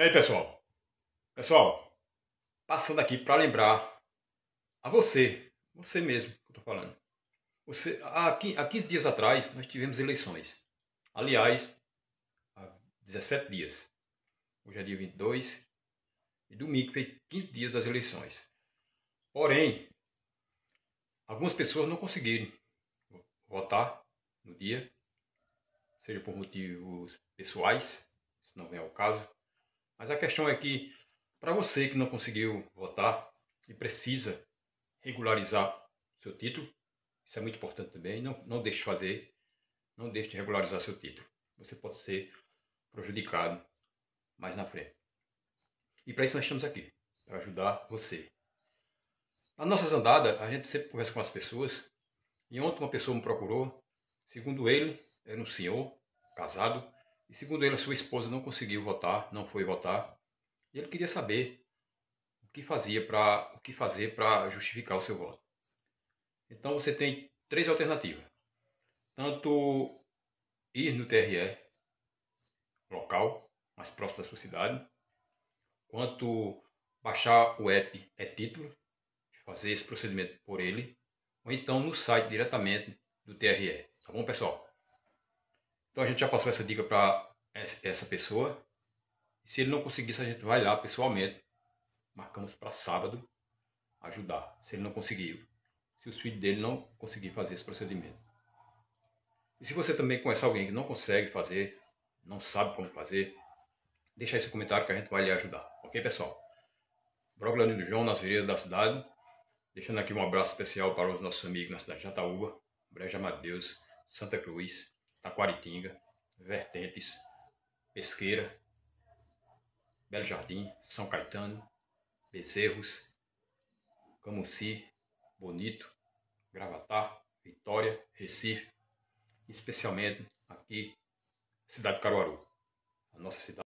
E aí, pessoal? Pessoal, passando aqui para lembrar a você, você mesmo que eu estou falando. Você, há 15 dias atrás, nós tivemos eleições. Aliás, há 17 dias. Hoje é dia 22 e domingo foi 15 dias das eleições. Porém, algumas pessoas não conseguiram votar no dia, seja por motivos pessoais, se não é o caso, mas a questão é que, para você que não conseguiu votar e precisa regularizar seu título, isso é muito importante também, não, não deixe de fazer, não deixe de regularizar seu título. Você pode ser prejudicado mais na frente. E para isso nós estamos aqui, para ajudar você. Nas nossas andadas, a gente sempre conversa com as pessoas, e ontem uma pessoa me procurou, segundo ele, era um senhor casado, e segundo ele, a sua esposa não conseguiu votar, não foi votar. E ele queria saber o que fazia para o que fazer para justificar o seu voto. Então você tem três alternativas. Tanto ir no TRE local, mais próximo da sua cidade, quanto baixar o app é título, fazer esse procedimento por ele, ou então no site diretamente do TRE. Tá bom, pessoal? Então a gente já passou essa dica para essa pessoa. Se ele não conseguisse, a gente vai lá pessoalmente. Marcamos para sábado ajudar. Se ele não conseguiu, se os filhos dele não conseguirem fazer esse procedimento. E se você também conhece alguém que não consegue fazer, não sabe como fazer, deixa esse comentário que a gente vai lhe ajudar. Ok, pessoal? Broglanil do João, nas veredas da cidade. Deixando aqui um abraço especial para os nossos amigos na cidade de Jataúba, Breja Mateus, Santa Cruz, Taquaritinga, Vertentes, Pesqueira, Belo Jardim, São Caetano, Bezerros, Camuci, Bonito, Gravatá, Vitória, Recife, especialmente aqui, cidade de Caruaru, a nossa cidade.